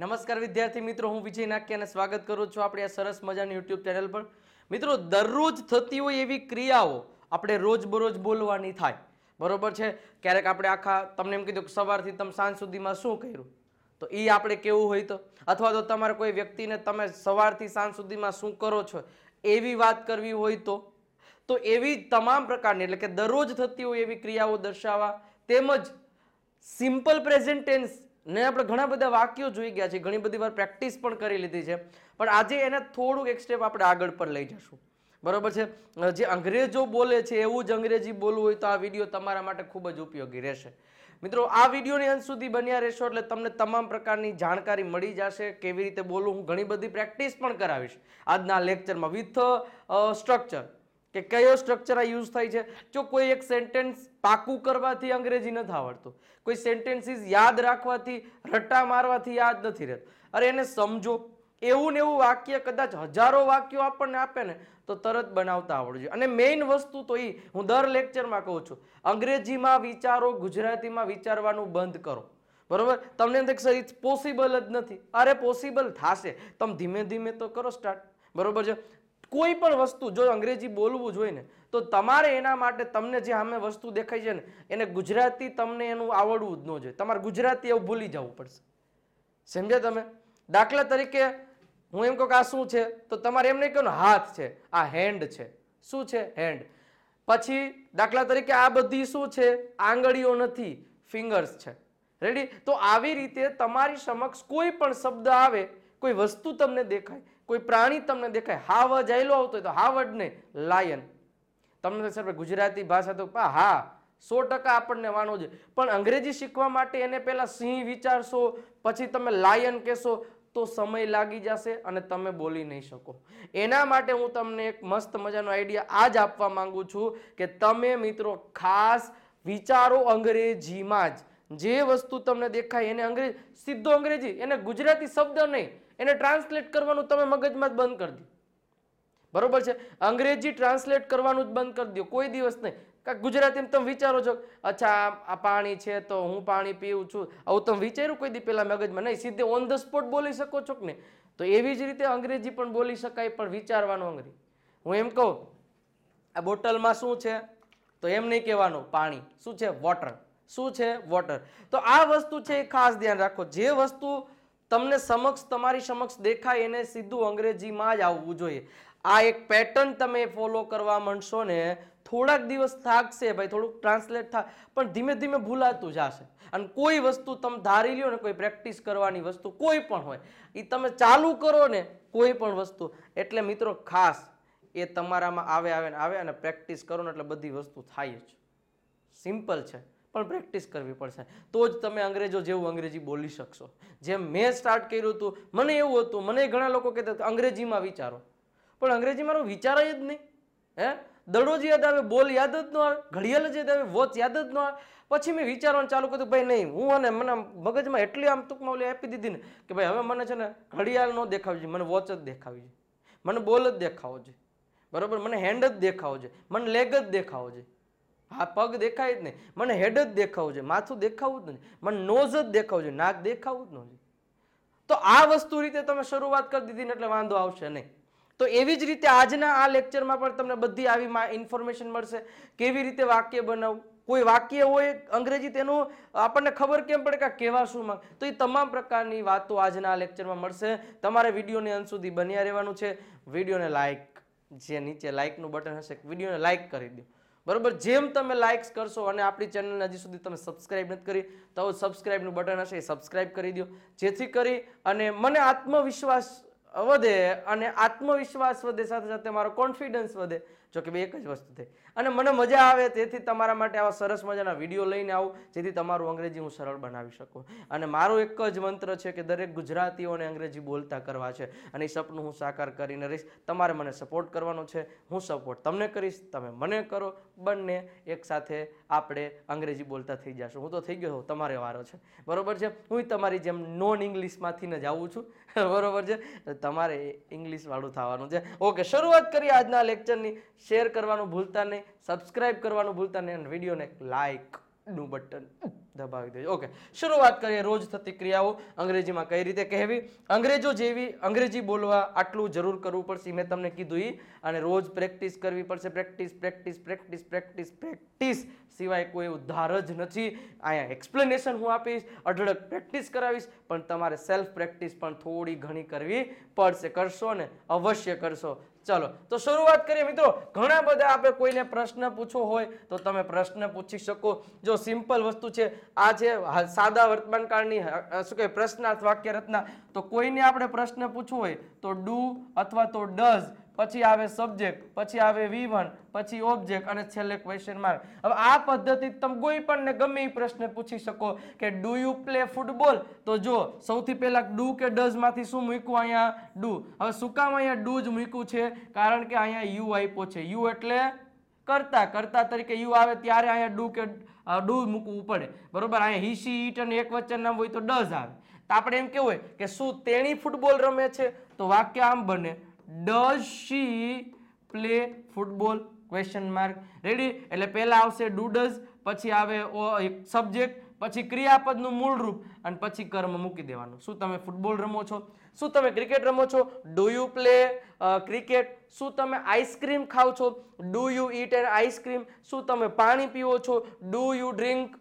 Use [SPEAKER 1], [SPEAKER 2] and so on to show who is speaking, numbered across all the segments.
[SPEAKER 1] નમસ્કાર વિદ્યાર્થી મિત્રો હું વિજય નાક્ય અને સ્વાગત કરું છું આપણે આ સરસ મજાની યુટ્યુબ ચેનલ પર મિત્રો દરરોજ થતી હોય એવી ક્રિયાઓ આપણે રોજબરોજ બોલવાની થાય બરોબર છે ક્યારેક આપણે આખા તમને એમ કીધું કે સવારથી તમે સાંજ સુધીમાં શું કર્યું તો એ આપણે કેવું હોય તો અથવા તો તમારે કોઈ વ્યક્તિને તમે સવારથી સાંજ સુધીમાં શું કરો છો એવી વાત કરવી હોય તો તો એવી તમામ પ્રકારની એટલે કે દરરોજ થતી હોય એવી ક્રિયાઓ દર્શાવવા તેમજ સિમ્પલ પ્રેઝેન્ટેન્સ ને આપણે ઘણા બધા વાક્યો જોઈ ગયા છે ઘણી બધી વાર પ્રેક્ટિસ પણ કરી લીધી છે પણ આજે એને થોડુંક એક સ્ટેપ આપણે આગળ પર લઈ જશું બરાબર છે જે અંગ્રેજો બોલે છે એવું જ અંગ્રેજી બોલવું હોય તો આ વિડીયો તમારા માટે ખૂબ જ ઉપયોગી રહેશે મિત્રો આ વિડીયોની અંત સુધી બન્યા રહેશો એટલે તમને તમામ પ્રકારની જાણકારી મળી જશે કેવી રીતે બોલવું હું ઘણી બધી પ્રેક્ટિસ પણ કરાવીશ આજના લેક્ચરમાં વિથ સ્ટ્રક્ચર કે કયો સ્ટ્રક્ચર આ યુઝ થાય છે જો કોઈ એક સેન્ટેન્સ પાકું કરવાથી અંગ્રેજી નથી આવડતું કોઈ સેન્ટેન્સીસ યાદ રાખવાથી રટ્ટા મારવાથી યાદ નથી રહેતું અરે એને સમજો એવું ને એવું વાક્ય કદાચ હજારો વાક્યો આપણને આપે ને તો તરત બનાવતા આવડવું અને મેઇન વસ્તુ તો એ હું દર લેક્ચરમાં કહું છું અંગ્રેજીમાં વિચારો ગુજરાતીમાં વિચારવાનું બંધ કરો બરોબર તમને અંદર ઇટ્સ પોસિબલ જ નથી અરે પોસિબલ થશે તમે ધીમે ધીમે તો કરો સ્ટાર્ટ બરોબર છે કોઈ પણ વસ્તુ જો અંગ્રેજી બોલવું જોઈએ ને તો તમારે એના માટે તમને જે સામે વસ્તુ દેખાય છે ને એને ગુજરાતી તમને એનું આવડવું જ ન જોઈએ તમારે ગુજરાતી એવું ભૂલી જવું પડશે સમજ્યા તમે દાખલા તરીકે હું એમ કહું કે આ શું છે તો તમારે એમ નહીં ને હાથ છે આ હેન્ડ છે શું છે હેન્ડ પછી દાખલા તરીકે આ બધી શું છે આંગળીઓ નથી ફિંગર્સ છે રેડી તો આવી રીતે તમારી સમક્ષ કોઈ પણ શબ્દ આવે કોઈ વસ્તુ તમને દેખાય કોઈ પ્રાણી તમને દેખાય હાવ જાયલો આવતો હોય તો હાવડ નહીં લાયન તમને સર ગુજરાતી ભાષા તો હા સો ટકા આપણને વાનો છે પણ અંગ્રેજી શીખવા માટે એને પહેલાં સિંહ વિચારશો પછી તમે લાયન કહેશો તો સમય લાગી જશે અને તમે બોલી નહીં શકો એના માટે હું તમને એક મસ્ત મજાનો આઈડિયા આ જ આપવા માંગુ છું કે તમે મિત્રો ખાસ વિચારો અંગ્રેજીમાં જ જે વસ્તુ તમને દેખાય એને અંગ્રેજી સીધો અંગ્રેજી એને ગુજરાતી શબ્દ નહીં એને ટ્રાન્સલેટ કરવાનું તમે મગજમાં જ બંધ કરી દો બરોબર છે અંગ્રેજી ટ્રાન્સલેટ કરવાનું જ બંધ કરી દો કોઈ દિવસ નહીં કાંક ગુજરાતીમાં તમે વિચારો છો અચ્છા આ પાણી છે તો હું પાણી પીઉં છું આવું તમે વિચાર્યું કોઈ દી પહેલાં મગજમાં નહીં સીધે ઓન ધ સ્પોટ બોલી શકો છો કે ને તો એવી જ રીતે અંગ્રેજી પણ બોલી શકાય પણ વિચારવાનું અંગ્રેજી હું એમ કહું આ બોટલમાં શું છે તો એમ નહીં કહેવાનું પાણી શું છે વોટર શું છે વોટર તો આ વસ્તુ છે એ ખાસ ધ્યાન રાખો જે વસ્તુ તમને સમક્ષ તમારી સમક્ષ દેખાય એને સીધું અંગ્રેજીમાં જ આવવું જોઈએ આ એક પેટર્ન તમે ફોલો કરવા માંડશો ને થોડાક દિવસ થાકશે ભાઈ થોડુંક ટ્રાન્સલેટ થાય પણ ધીમે ધીમે ભૂલાતું જશે અને કોઈ વસ્તુ તમે ધારી લ્યો ને કોઈ પ્રેક્ટિસ કરવાની વસ્તુ કોઈ પણ હોય એ તમે ચાલુ કરો ને કોઈ પણ વસ્તુ એટલે મિત્રો ખાસ એ તમારામાં આવે આવે ને આવે અને પ્રેક્ટિસ કરો ને એટલે બધી વસ્તુ થાય જ સિમ્પલ છે પણ પ્રેક્ટિસ કરવી પડશે તો જ તમે અંગ્રેજો જેવું અંગ્રેજી બોલી શકશો જેમ મેં સ્ટાર્ટ કર્યું હતું મને એવું હતું મને ઘણા લોકો કહેતા અંગ્રેજીમાં વિચારો પણ અંગ્રેજી મારો વિચાર જ નહીં હે દરરોજ યાદ આવે બોલ યાદ જ ન આવે ઘડિયાળ જ યાદ આવે વોચ યાદ જ ન આવે પછી મેં વિચારવાનું ચાલુ કર્યું ભાઈ નહીં હું અને મને મગજમાં એટલી આમ ટૂંકમાં ઓલી આપી દીધી ને કે ભાઈ હવે મને છે ને ઘડિયાળ ન દેખાવી જોઈએ મને વોચ જ દેખાવી જોઈએ મને બોલ જ દેખાવો જોઈએ બરાબર મને હેન્ડ જ દેખાવો જોઈએ મને લેગ જ દેખાવો જોઈએ હા પગ દેખાય જ નહીં મને હેડ જ દેખાવું છે માથું દેખાવું જ નહીં મને નોઝ જ દેખાવું છે નાક દેખાવું જ નહીં તો આ વસ્તુ રીતે તમે શરૂઆત કરી દીધી ને એટલે વાંધો આવશે નહીં તો એવી જ રીતે આજના આ લેક્ચરમાં પણ તમને બધી આવી ઇન્ફોર્મેશન મળશે કેવી રીતે વાક્ય બનાવવું કોઈ વાક્ય હોય અંગ્રેજી તેનું આપણને ખબર કેમ પડે કે કહેવા શું માંગ તો એ તમામ પ્રકારની વાતો આજના આ લેક્ચરમાં મળશે તમારે વિડીયોને અંત સુધી બન્યા રહેવાનું છે વિડીયોને લાઇક જે નીચે લાઇકનું બટન હશે વિડીયોને લાઇક કરી દો બરાબર જેમ તમે લાઇક્સ કરશો અને આપણી ચેનલને હજી સુધી તમે સબસ્ક્રાઇબ નથી કરી તો સબસ્ક્રાઇબનું બટન હશે એ સબસ્ક્રાઇબ કરી દો જેથી કરી અને મને આત્મવિશ્વાસ વધે અને આત્મવિશ્વાસ વધે સાથે સાથે મારો કોન્ફિડન્સ વધે જોકે બે એક જ વસ્તુ થઈ અને મને મજા આવે તેથી તમારા માટે આવા સરસ મજાના વિડીયો લઈને આવું જેથી તમારું અંગ્રેજી હું સરળ બનાવી શકું અને મારો એક જ મંત્ર છે કે દરેક ગુજરાતીઓને અંગ્રેજી બોલતા કરવા છે અને એ સપનું હું સાકાર કરીને રહીશ તમારે મને સપોર્ટ કરવાનો છે હું સપોર્ટ તમને કરીશ તમે મને કરો બંને એક સાથે આપણે અંગ્રેજી બોલતા થઈ જશું હું તો થઈ ગયો તમારે વારો છે બરોબર છે હું તમારી જેમ નોન ઇંગ્લિશમાંથીને જ આવું છું બરોબર છે તમારે ઇંગ્લિશવાળું થવાનું છે ઓકે શરૂઆત કરીએ આજના લેક્ચરની શેર કરવાનું ભૂલતા નહીં સબસ્ક્રાઇબ કરવાનું ભૂલતા નહીં અને વિડીયોને લાઇક નું બટન દબાવી દેજો ઓકે શરૂઆત કરીએ રોજ થતી ક્રિયાઓ અંગ્રેજીમાં કઈ રીતે કહેવી અંગ્રેજો જેવી અંગ્રેજી બોલવા આટલું જરૂર કરવું પડશે મેં તમને કીધું એ અને રોજ પ્રેક્ટિસ કરવી પડશે practice practice practice practice practice સિવાય કોઈ ઉદ્ધાર જ નથી અહીંયા એક્સપ્લેનેશન હું આપીશ અઢળક પ્રેક્ટિસ કરાવીશ પણ તમારે સેલ્ફ પ્રેક્ટિસ પણ થોડી ઘણી કરવી પડશે કરશો ને અવશ્ય કરશો ચલો તો શરૂઆત કરીએ મિત્રો ઘણા બધા આપણે કોઈને પ્રશ્ન પૂછવો હોય તો તમે પ્રશ્ન પૂછી શકો જો સિમ્પલ વસ્તુ છે આ છે સાદા વર્તમાનકાળની શું કહે પ્રશ્નાર્થ વાક્ય રચના તો કોઈને આપણે પ્રશ્ન પૂછવો હોય તો ડુ અથવા તો ડઝ પછી આવે સબ્જેક્ટ પછી આવે વી વન પછી ઓબ્જેક્ટ અને છેલ્લે ક્વેશ્ચન માર્ક હવે આ પદ્ધતિ તમે કોઈ પણ ગમે એ પ્રશ્ન પૂછી શકો કે ડુ યુ પ્લે ફૂટબોલ તો જો સૌથી પહેલાં ડુ કે ડઝ માંથી શું મૂક્યું અહીંયા ડુ હવે શું કામ અહીંયા ડુ જ મૂક્યું છે કારણ કે અહીંયા યુ આપ્યો છે યુ એટલે કરતા કરતા તરીકે યુ આવે ત્યારે અહીંયા ડુ કે ડુ મૂકવું પડે બરોબર અહીંયા હી સી ઈટ અને એક વચ્ચે નામ હોય તો ડઝ આવે તો આપણે એમ કેવું હોય કે શું તેણી ફૂટબોલ રમે છે તો વાક્ય આમ બને does she play football question mark ready એટલે પહેલાં આવશે ડુડઝ પછી આવે સબ્જેક્ટ પછી ક્રિયાપદનું મૂળ રૂપ અને પછી કર્મ મૂકી દેવાનું શું તમે ફૂટબોલ રમો છો શું તમે ક્રિકેટ રમો છો ડુ યુ પ્લે ક્રિકેટ શું તમે આઈસ્ક્રીમ ખાઓ છો do you eat an ice cream શું તમે પાણી પીઓ છો do you drink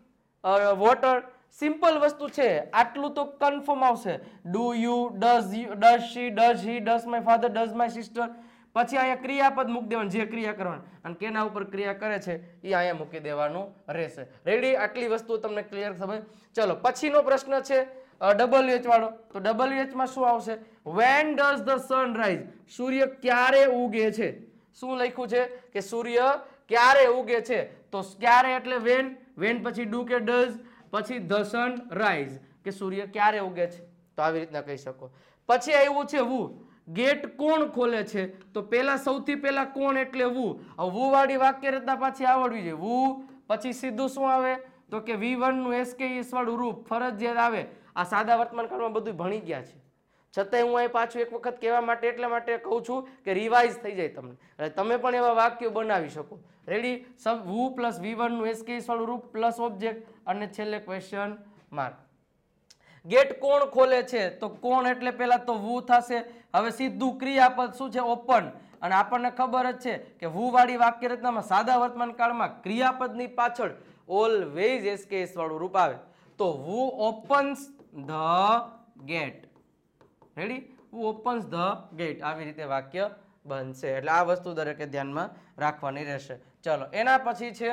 [SPEAKER 1] water simple વસ્તુ છે આટલું તો કન્ફર્મ આવશે do you does you does she does he does my father does my sister પછી અહીંયા ક્રિયાપદ મૂકી દેવાનું જે ક્રિયા કરવાનું અને કેના ઉપર ક્રિયા કરે છે એ અહીંયા મૂકી દેવાનું રહેશે રેડી આટલી વસ્તુ તમને ક્લિયર ખબર ચલો પછીનો પ્રશ્ન છે ડબલ એચ વાળો તો ડબલ એચમાં શું આવશે વેન ડઝ ધ સનરાઈઝ સૂર્ય ક્યારે ઉગે છે શું લખ્યું છે કે સૂર્ય ક્યારે ઉગે છે તો ક્યારે એટલે વેન વેન પછી ડુ કે ડઝ પછી ધ સન રાઇઝ કે સૂર્ય ક્યારે ઉગે છે તો આવી રીતના કહી શકો પછી આવ્યું છે વુ ગેટ કોણ ખોલે છે તો પહેલા સૌથી પહેલા કોણ એટલે વુ વુ વાળી વાક્ય રચના પાછી આવડવી જોઈએ વુ પછી સીધું શું આવે તો કે વી વનનું એસકે એસ વાળું રૂપ ફરજિયાત આવે આ સાદા વર્તમાનકાળમાં બધું ભણી ગયા છે છતાંય હું અહીં પાછું એક વખત કહેવા માટે એટલા માટે કહું છું કે રિવાઇઝ થઈ જાય તમને અને તમે પણ એવા વાક્યો બનાવી શકો રેડી સબ વુ પ્લસ વી વનનું એસકેસ વાળું રૂપ પ્લસ ઓબ્જેક્ટ અને છેલ્લે ક્વેશ્ચન માર્ક ગેટ કોણ ખોલે છે તો કોણ એટલે પહેલાં તો વુ થશે હવે સીધું ક્રિયાપદ શું છે ઓપન અને આપણને ખબર જ છે કે વાળી વાક્ય રચનામાં સાદા વર્તમાન કાળમાં ક્રિયાપદની પાછળ ઓલવેઝ એસકેએસ વાળું રૂપ આવે તો who opens the gate ready who opens the gate આવી રીતે વાક્ય બનશે એટલે આ વસ્તુ દરેકે ધ્યાનમાં રાખવાની રહેશે ચલો એના પછી છે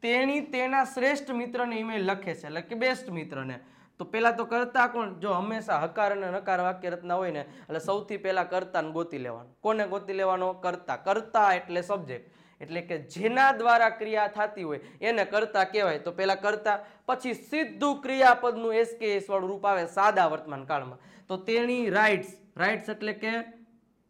[SPEAKER 1] તેણી તેના શ્રેષ્ઠ મિત્રને ઈમેલ લખે છે એટલે કે બેસ્ટ મિત્રને તો પહેલાં તો કરતા કોણ જો હંમેશા હકાર અને નકાર વાક્ય રચના હોય ને એટલે સૌથી પહેલાં કરતાને ગોતી લેવાનું કોને ગોતી લેવાનો કરતા કરતા એટલે સબ્જેક્ટ એટલે કે જેના દ્વારા ક્રિયા થતી હોય એને કરતા કહેવાય તો પહેલાં કરતા પછી સીધું ક્રિયાપદનું એસ કે એસ વાળું રૂપ આવે સાદા વર્તમાન કાળમાં તો તેણી રાઇટ્સ રાઇટ્સ એટલે કે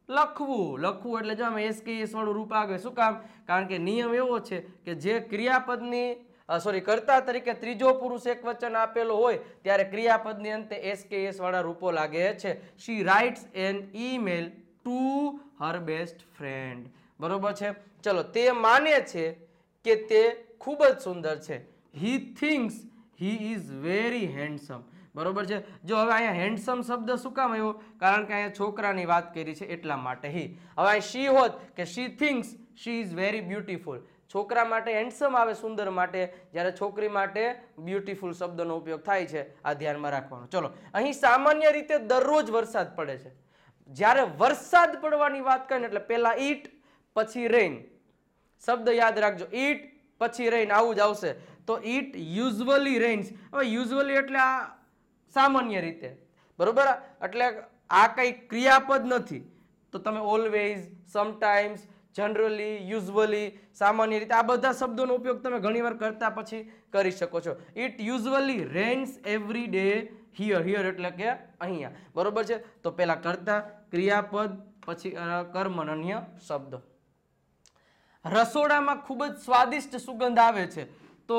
[SPEAKER 1] લખવું લખવું એટલે જો આમ એસ કે એસ વાળું રૂપ આવે શું કામ કારણ કે નિયમ એવો છે કે જે ક્રિયાપદની સોરી કર્તા તરીકે ત્રીજો પુરુષ એક વચન આપેલો હોય ત્યારે ક્રિયાપદની અંતે એસ કે એસ વાળા રૂપો લાગે છે she writes an email to her best friend બરોબર છે ચલો તે માને છે કે તે ખૂબ જ સુંદર છે he thinks he is very handsome બરોબર છે જો હવે અહીંયા હેન્ડસમ શબ્દ શું કામ આવ્યો કારણ કે અહીંયા છોકરાની વાત કરી છે એટલા માટે હી હવે અહીં શી હોત કે she thinks she is very beautiful છોકરા માટે હેન્ડસમ આવે સુંદર માટે જ્યારે છોકરી માટે બ્યુટીફુલ શબ્દનો ઉપયોગ થાય છે આ ધ્યાનમાં રાખવાનું ચલો અહીં સામાન્ય રીતે દરરોજ વરસાદ પડે છે જ્યારે વરસાદ પડવાની વાત કરીએ એટલે પહેલાં ઈટ પછી રેઇન શબ્દ યાદ રાખજો ઈટ પછી રેઇન આવું જ આવશે તો ઈટ યુઝવલી રેઇન્સ હવે યુઝવલી એટલે આ સામાન્ય રીતે બરાબર એટલે આ કંઈ ક્રિયાપદ નથી તો તમે ઓલવેઝ સમટાઈમ્સ જનરલી યુઝવલી સામાન્ય રીતે આ બધા શબ્દોનો ઉપયોગ તમે ઘણીવાર કરતા પછી કરી શકો છો it usually rains every day here here એટલે કે અહીંયા બરાબર છે તો પહેલાં કરતા ક્રિયાપદ પછી કર્મનન્ય અન્ય શબ્દો રસોડામાં ખૂબ જ સ્વાદિષ્ટ સુગંધ આવે છે તો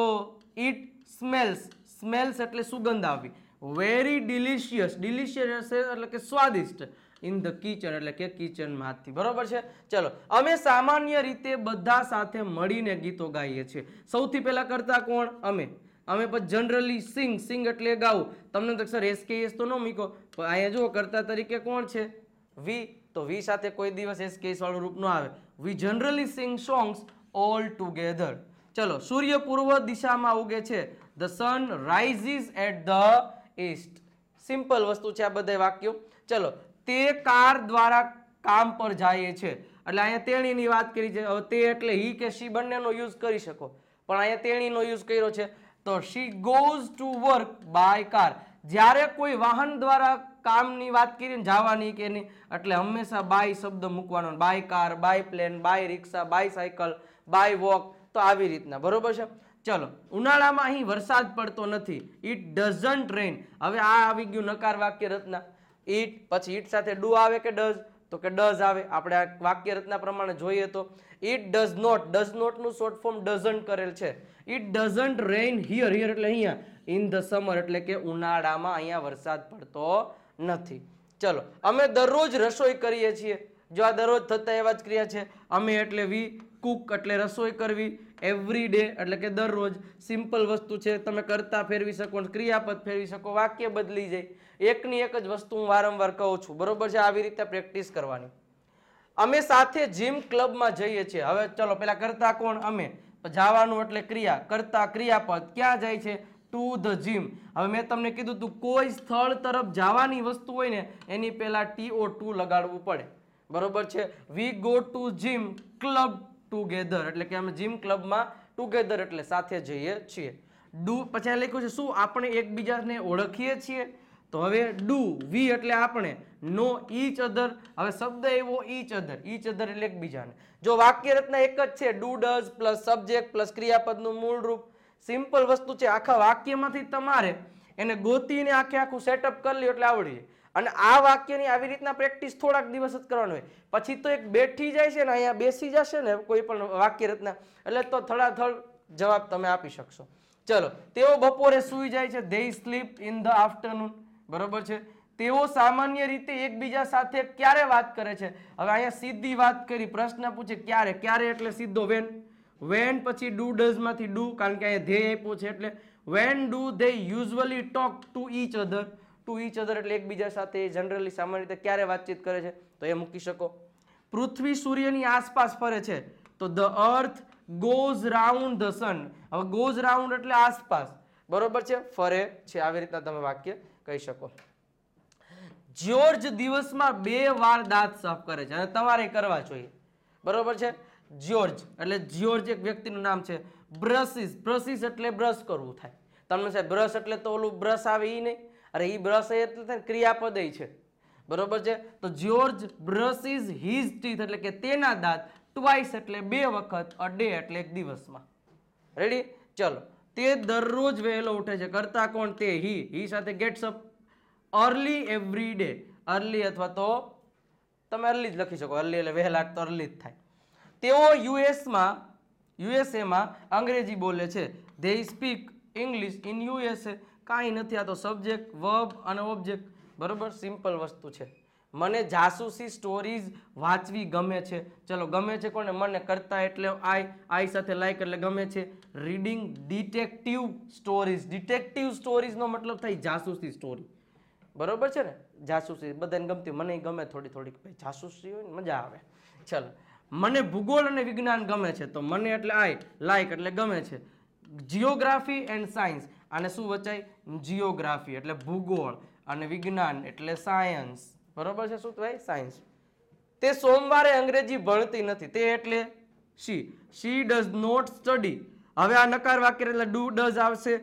[SPEAKER 1] ઇટ સ્મેલ્સ સ્મેલ્સ એટલે સુગંધ આવી વેરી ડિલિશિયસ ડિલિશિયસ એટલે કે સ્વાદિષ્ટ ઇન ધ કિચન એટલે કે કિચનમાંથી બરાબર છે ચલો અમે સામાન્ય રીતે બધા સાથે મળીને ગીતો ગાઈએ છીએ સૌથી પહેલાં કરતા કોણ અમે અમે પછી જનરલી સિંગ સિંગ એટલે ગાવું તમને તો સર એસ તો ન મીકો પણ અહીંયા જુઓ કરતા તરીકે કોણ છે વી તો વી સાથે કોઈ દિવસ એસ વાળું રૂપ ન આવે we generally sing songs all together ચલો સૂર્ય પૂર્વ દિશામાં ઉગે છે the sun rises at the east simple વસ્તુ છે આ બધા વાક્યો ચલો તે કાર દ્વારા કામ પર જાય છે એટલે અહીંયા તેણીની વાત કરી છે હવે તે એટલે હી કે શી બંનેનો યુઝ કરી શકો પણ અહીંયા તેણીનો યુઝ કર્યો છે તો she goes to work by car જ્યારે કોઈ વાહન દ્વારા કામની વાત કરીને જવાની કે નહીં એટલે હંમેશા બાય શબ્દ મૂકવાનો by car by plane by rickshaw by cycle by walk તો આવી રીતના બરોબર છે ચલો ઉનાળામાં અહીં વરસાદ પડતો નથી ઇટ ડઝન્ટ રેન હવે આ આવી ગયું નકાર વાક્ય રચના ઇટ પછી ઇટ સાથે ડુ આવે કે ડઝ તો કે ડઝ આવે આપણે આ વાક્ય રચના પ્રમાણે જોઈએ તો ઇટ ડઝ નોટ ડઝ નોટનું શોર્ટ ફોર્મ ડઝન્ટ કરેલ છે it doesn't rain here here એટલે અહીંયા ઇન ધ સમર એટલે કે ઉનાળામાં અહીંયા વરસાદ પડતો નથી ચલો અમે દરરોજ રસોઈ કરીએ છીએ જો આ દરરોજ થતા એવા જ ક્રિયા છે અમે એટલે વી કુક એટલે રસોઈ કરવી એવરી ડે એટલે કે દરરોજ સિમ્પલ વસ્તુ છે તમે કરતા ફેરવી શકો ક્રિયાપદ ફેરવી શકો વાક્ય બદલી જાય એકની એક જ વસ્તુ હું વારંવાર કહું છું બરોબર છે આવી રીતે પ્રેક્ટિસ કરવાની અમે સાથે જીમ ક્લબમાં જઈએ છીએ હવે ચલો પેલા કરતા કોણ અમે જવાનું એટલે ક્રિયા કરતા ક્રિયાપદ ક્યાં જાય છે ટુ ધ જીમ હવે મેં તમને કીધું તું કોઈ સ્થળ તરફ જવાની વસ્તુ હોય ને એની પહેલાં ટીઓ ટુ લગાડવું પડે બરોબર છે we go to gym club together એટલે કે અમે જીમ ક્લબમાં ટુગેધર એટલે સાથે જઈએ છીએ ડુ પછી આ લખ્યું છે શું આપણે એકબીજાને ઓળખીએ છીએ તો હવે ડુ વી એટલે આપણે નો ઈચ અધર હવે શબ્દ એવો ઈચ અધર ઈચ અધર એટલે એકબીજાને જો વાક્ય રત્ન એક જ છે do does plus subject plus ક્રિયાપદનું મૂળ રૂપ સિમ્પલ વસ્તુ છે આખા વાક્યમાંથી તમારે એને ગોતીને આખે આખું સેટઅપ કરી લ્યો એટલે આવડી જાય અને આ વાક્યની આવી રીતના પ્રેક્ટિસ થોડાક દિવસ જ કરવાનું હોય પછી તો એક બેઠી જાય છે ને અહીંયા બેસી જશે ને કોઈ પણ વાક્ય રચના એટલે તો થડાથડ જવાબ તમે આપી શકશો ચલો તેઓ બપોરે સૂઈ જાય છે they sleep in the afternoon બરોબર છે તેઓ સામાન્ય રીતે એકબીજા સાથે ક્યારે વાત કરે છે હવે અહીંયા સીધી વાત કરી પ્રશ્ન પૂછે ક્યારે ક્યારે એટલે સીધો વેન વેન પછી ડુ ડઝમાંથી ડુ કારણ કે અહીંયા ધ્યેય આપ્યો છે એટલે when do they usually talk to each other to each other એટલે એકબીજા સાથે જનરલી સામાન્ય રીતે ક્યારે વાતચીત કરે છે તો એ મૂકી શકો પૃથ્વી સૂર્યની આસપાસ ફરે છે તો the earth goes round the sun હવે ગોઝ રાઉન્ડ એટલે આસપાસ બરોબર છે ફરે છે આવી રીતના તમે વાક્ય કહી શકો જ્યોર્જ દિવસમાં બે વાર દાંત સાફ કરે છે અને તમારે કરવા જોઈએ બરોબર છે જ્યોર્જ એટલે જ્યોર્જ એક વ્યક્તિનું નામ છે બ્રશિસ બ્રશિસ એટલે બ્રશ કરવું થાય તમને સાહેબ બ્રશ એટલે તો ઓલું બ્રશ આવે એ નહીં અરે એ બ્રશ એટલે ક્રિયાપદ છે બરોબર છે તો George brush is his teeth એટલે કે તેના દાંત ટ્વાઇસ એટલે બે વખત અ ડે એટલે એક દિવસમાં રેડી ચલો તે દરરોજ વહેલો ઉઠે છે કરતા કોણ તે હી હી સાથે gets up early every day early અથવા તો તમે અર્લી જ લખી શકો અર્લી એટલે વહેલા તો અર્લી જ થાય તેઓ યુએસમાં યુએસએમાં અંગ્રેજી બોલે છે they speak English in USA કાંઈ નથી આ તો સબ્જેક્ટ વબ અને ઓબ્જેક્ટ બરાબર સિમ્પલ વસ્તુ છે મને જાસૂસી સ્ટોરીઝ વાંચવી ગમે છે ચલો ગમે છે કોને મને કરતા એટલે આઈ આઈ સાથે લાઈક એટલે ગમે છે રીડિંગ ડિટેક્ટિવ સ્ટોરીઝ ડિટેક્ટિવ સ્ટોરીઝનો મતલબ થાય જાસૂસી સ્ટોરી બરાબર છે ને જાસૂસી બધાને ગમતી મને ગમે થોડી થોડીક ભાઈ જાસૂસી હોય ને મજા આવે ચલો મને ભૂગોળ અને વિજ્ઞાન ગમે છે તો મને એટલે આઈ લાઈક એટલે ગમે છે જિયોગ્રાફી એન્ડ સાયન્સ આને શું વચાય જીઓગ્રાફી એટલે ભૂગોળ અને વિજ્ઞાન એટલે સાયન્સ બરોબર છે શું ભાઈ સાયન્સ તે સોમવારે અંગ્રેજી ભણતી નથી તે એટલે she she does not study હવે આ નકાર વાક્ય એટલે ડુ ડઝ આવશે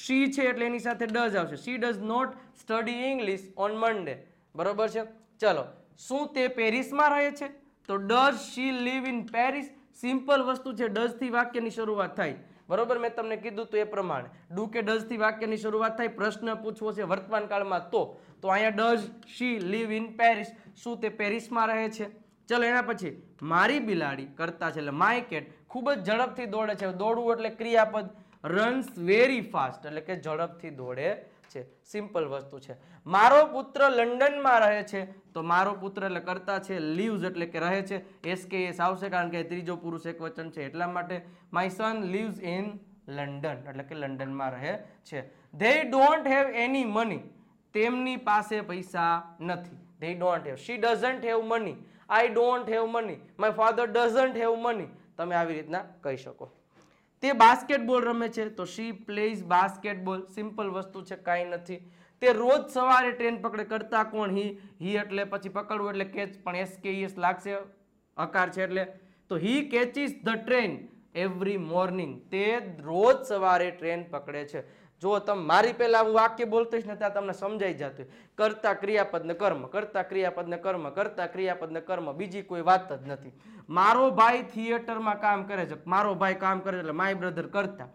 [SPEAKER 1] શી છે એટલે એની સાથે ડઝ આવશે she does not study English on Monday બરોબર છે ચલો શું તે પેરિસમાં રહે છે તો does she live in Paris simple વસ્તુ છે ડઝથી વાક્યની શરૂઆત થાય બરોબર મેં તમને કીધું તું એ પ્રમાણે ડુ કે ડઝથી વાક્યની શરૂઆત થાય પ્રશ્ન પૂછવો છે વર્તમાન કાળમાં તો તો અહીંયા does she live in Paris શું તે પેરિસમાં રહે છે ચલો એના પછી મારી બિલાડી કરતા છે એટલે માય કેટ ખૂબ જ ઝડપથી દોડે છે દોડવું એટલે ક્રિયાપદ રન્સ વેરી ફાસ્ટ એટલે કે ઝડપથી દોડે છે સિમ્પલ વસ્તુ છે મારો પુત્ર લંડનમાં રહે છે તો મારો પુત્ર એટલે કરતા છે લીવ્સ એટલે કે રહે છે એસ કે એસ આવશે કારણ કે ત્રીજો પુરુષ એક વચન છે એટલા માટે my son lives in London એટલે કે લંડનમાં રહે છે they don't have any money તેમની પાસે પૈસા નથી they don't have she doesn't have money I don't have money my father doesn't have money તમે આવી રીતના કહી શકો તે બાસ્કેટબોલ રમે છે તો શી પ્લેઝ બાસ્કેટબોલ સિમ્પલ વસ્તુ છે કાંઈ નથી તે રોજ સવારે ટ્રેન પકડે કરતા કોણ હી હી એટલે પછી પકડવું એટલે કેચ પણ એસ કે એસ લાગશે હકાર છે એટલે તો he catches the train every morning તે રોજ સવારે ટ્રેન પકડે છે જો તમે મારી પહેલાં હું વાક્ય બોલતીશ ને ત્યાં તમને સમજાઈ જતું કરતા ક્રિયાપદને કર્મ કરતા ક્રિયાપદને કર્મ કરતા ક્રિયાપદને કર્મ બીજી કોઈ વાત જ નથી મારો ભાઈ થિયેટરમાં કામ કરે છે મારો ભાઈ કામ કરે એટલે માય બ્રધર કરતા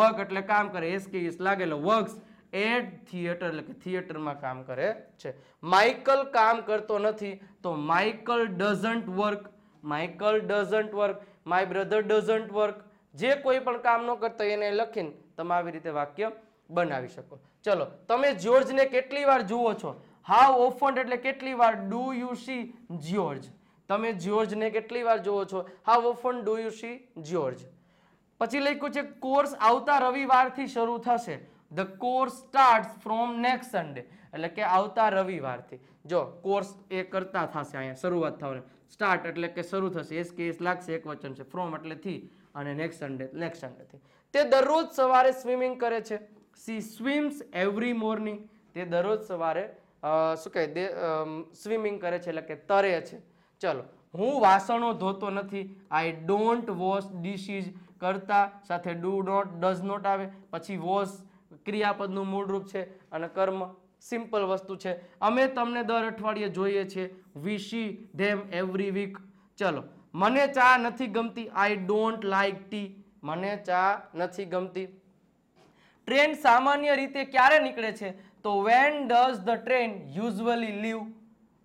[SPEAKER 1] વર્ક એટલે કામ કરે એસ કે એસ લાગેલો વર્ક્સ એટ થિયેટર એટલે કે થિયેટરમાં કામ કરે છે માઇકલ કામ કરતો નથી તો Michael doesn't work Michael doesn't work my brother doesn't work જે કોઈ પણ કામ ન કરતો એને લખીને તમે આવી રીતે વાક્ય બનાવી શકો ચલો તમે જ્યોર્જને કેટલી વાર જુઓ છો હાઉ ઓફન એટલે કેટલી વાર ડુ યુ સી જ્યોર્જ તમે જ્યોર્જને કેટલી વાર જુઓ છો how often do you see George પછી લખ્યું છે કોર્સ આવતા રવિવારથી શરૂ થશે the course start from next Sunday એટલે કે આવતા રવિવારથી જો કોર્સ એ કરતા થશે અહીંયા શરૂઆત થવાની સ્ટાર્ટ એટલે કે શરૂ થશે એસ કે એસ લાગશે એક વચન છે ફ્રોમ એટલે થી અને નેક્સ્ટ સન્ડે નેક્સ્ટ સન્ડેથી તે દરરોજ સવારે સ્વિમિંગ કરે છે સી સ્વિમ્સ એવરી મોર્નિંગ તે દરરોજ સવારે શું કહે દે સ્વિમિંગ કરે છે એટલે કે તરે છે ચલો હું વાસણો ધોતો નથી આઈ ડોન્ટ વોશ ડિશીઝ કરતા સાથે ડુ નોટ ડઝ નોટ આવે પછી વોશ ક્રિયાપદનું મૂળરૂપ છે અને કર્મ સિમ્પલ વસ્તુ છે અમે તમને દર અઠવાડિયે જોઈએ છીએ we see them every week ચલો મને ચા નથી ગમતી આઈ ડોન્ટ લાઈક ટી મને ચા નથી ગમતી ટ્રેન સામાન્ય રીતે ક્યારે નીકળે છે તો when does the train usually leave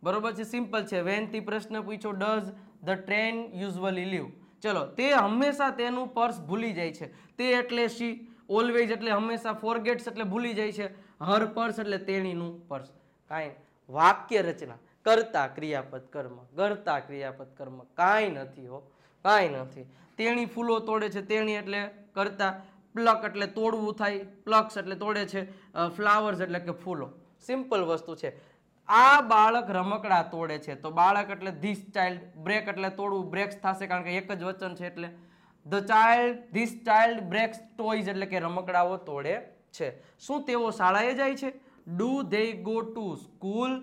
[SPEAKER 1] બરોબર છે સિમ્પલ છે વેનથી પ્રશ્ન પૂછ્યો does the train usually leave ચલો તે હંમેશા તેનું પર્સ ભૂલી જાય છે તે એટલે શી ઓલવેઝ એટલે હંમેશા ફોરગેટ્સ એટલે ભૂલી જાય છે હર પર્સ એટલે તેણીનું પર્સ કાંઈ વાક્ય રચના કરતા ક્રિયાપદ કર્મ કરતા ક્રિયાપદ કર્મ કાંઈ નથી હો કાંઈ નથી તેણી ફૂલો તોડે છે તેણી એટલે કરતા પ્લક એટલે તોડવું થાય પ્લક્સ એટલે તોડે છે ફ્લાવર્સ એટલે કે ફૂલો સિમ્પલ વસ્તુ છે આ બાળક રમકડા તોડે છે તો બાળક એટલે ધીસ ચાઇલ્ડ બ્રેક એટલે તોડવું બ્રેક્સ થશે કારણ કે એક જ વચન છે એટલે the child this child breaks toys એટલે કે રમકડાઓ તોડે છે શું તેઓ શાળાએ જાય છે do they go to school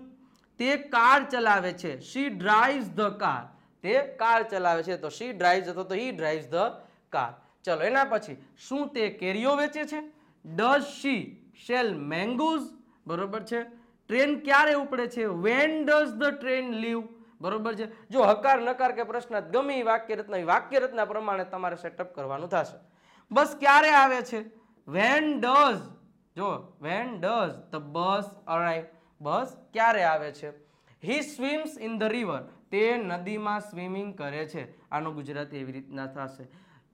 [SPEAKER 1] તે કાર ચલાવે છે શી ડ્રાઈવ્સ ધ કાર તે કાર ચલાવે છે તો શી ડ્રાઈવ્સ હતો તો હી ડ્રાઈવ્સ ધ કાર ચલો એના પછી શું તે કેરીઓ વેચે છે ડઝ શી શેલ મેંગોઝ બરોબર છે ટ્રેન ક્યારે ઉપડે છે when does the train leave બરોબર છે જો હકાર નકાર કે પ્રશ્ન ગમે એ વાક્ય રચના એ વાક્ય રચના પ્રમાણે તમારે સેટઅપ કરવાનું થશે બસ ક્યારે આવે છે વેન ડઝ જો when does the bus arrive bus ક્યારે આવે છે he swims in the river તે નદીમાં સ્વિમિંગ કરે છે આનું ગુજરાતી એવી રીતના થશે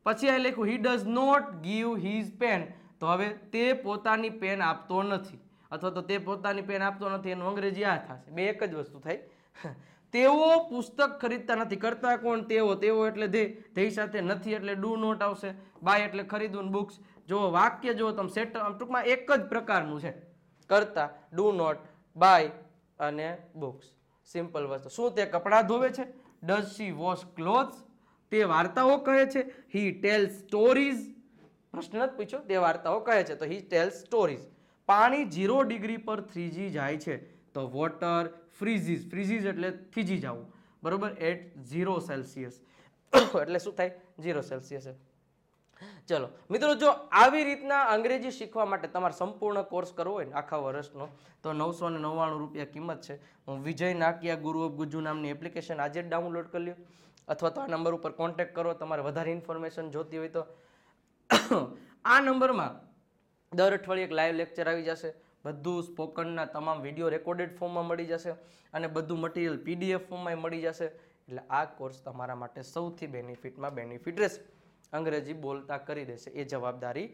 [SPEAKER 1] પછી આ લખ્યું he does not give his pen તો હવે તે પોતાની પેન આપતો નથી અથવા તો તે પોતાની પેન આપતો નથી એનું અંગ્રેજી આ થશે બે એક જ વસ્તુ થાય તેઓ પુસ્તક ખરીદતા નથી કરતા કોણ તેઓ તેઓ એટલે ધે ધેય સાથે નથી એટલે ડુ નોટ આવશે બાય એટલે ખરીદવું બુક્સ જો વાક્ય જો તમે સેટ ટૂંકમાં એક જ પ્રકારનું છે કરતા ડુ નોટ બાય અને બુક્સ સિમ્પલ વસ્તુ શું તે કપડાં ધોવે છે ડઝ સી વોશ ક્લોથ્સ તે વાર્તાઓ કહે છે હી ટેલ સ્ટોરીઝ પ્રશ્ન જ પૂછ્યો તે વાર્તાઓ કહે છે તો હી ટેલ સ્ટોરીઝ પાણી ઝીરો ડિગ્રી પર થ્રીજી જાય છે તો વોટર ફ્રીઝીઝ ફ્રીઝીઝ એટલે થીજી જવું બરાબર એટ ઝીરો સેલ્સિયસ એટલે શું થાય ઝીરો સેલ્સિયસ ચલો મિત્રો જો આવી રીતના અંગ્રેજી શીખવા માટે તમારે સંપૂર્ણ કોર્સ કરવો હોય ને આખા વર્ષનો તો નવસો ને નવ્વાણું રૂપિયા કિંમત છે હું વિજય નાકિયા ગુરુ ઓફ ગુજુ નામની એપ્લિકેશન આજે જ ડાઉનલોડ કરી લ્યો અથવા તો આ નંબર ઉપર કોન્ટેક્ટ કરો તમારે વધારે ઇન્ફોર્મેશન જોતી હોય તો આ નંબરમાં દર અઠવાડિયે એક લાઈવ લેક્ચર આવી જશે બધું સ્પોકનના તમામ વિડીયો રેકોર્ડેડ ફોર્મમાં મળી જશે અને બધું મટીરિયલ પીડીએફ ફોર્મમાં મળી જશે એટલે આ કોર્સ તમારા માટે સૌથી બેનિફિટમાં બેનિફિટ રહેશે અંગ્રેજી બોલતા કરી દેશે એ જવાબદારી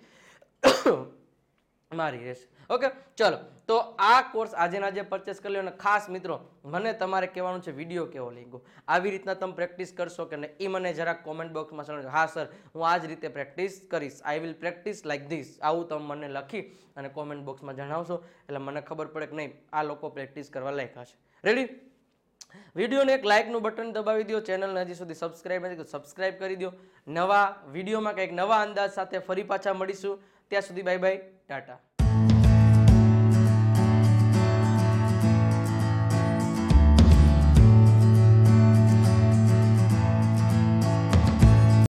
[SPEAKER 1] મારી રહેશે ઓકે ચલો તો આ કોર્સ આજેના જે પરચેસ કરી લો અને ખાસ મિત્રો મને તમારે કહેવાનું છે વિડીયો કેવો લાગ્યો આવી રીતના તમે પ્રેક્ટિસ કરશો કે નહીં એ મને જરાક કોમેન્ટ બોક્સમાં જણાવજો હા સર હું આ જ રીતે પ્રેક્ટિસ કરીશ I will practice like this આવું તમે મને લખી અને કોમેન્ટ બોક્સમાં જણાવશો એટલે મને ખબર પડે કે નહીં આ લોકો પ્રેક્ટિસ કરવા લાયક હશે રેડી વિડીયોને એક લાઇકનું બટન દબાવી દો ચેનલને હજી સુધી સબસ્ક્રાઈબ નથી સબસ્ક્રાઈબ કરી દો નવા વિડીયોમાં કંઈક નવા અંદાજ સાથે ફરી પાછા મળીશું ત્યાં સુધી બાય બાય ટાટા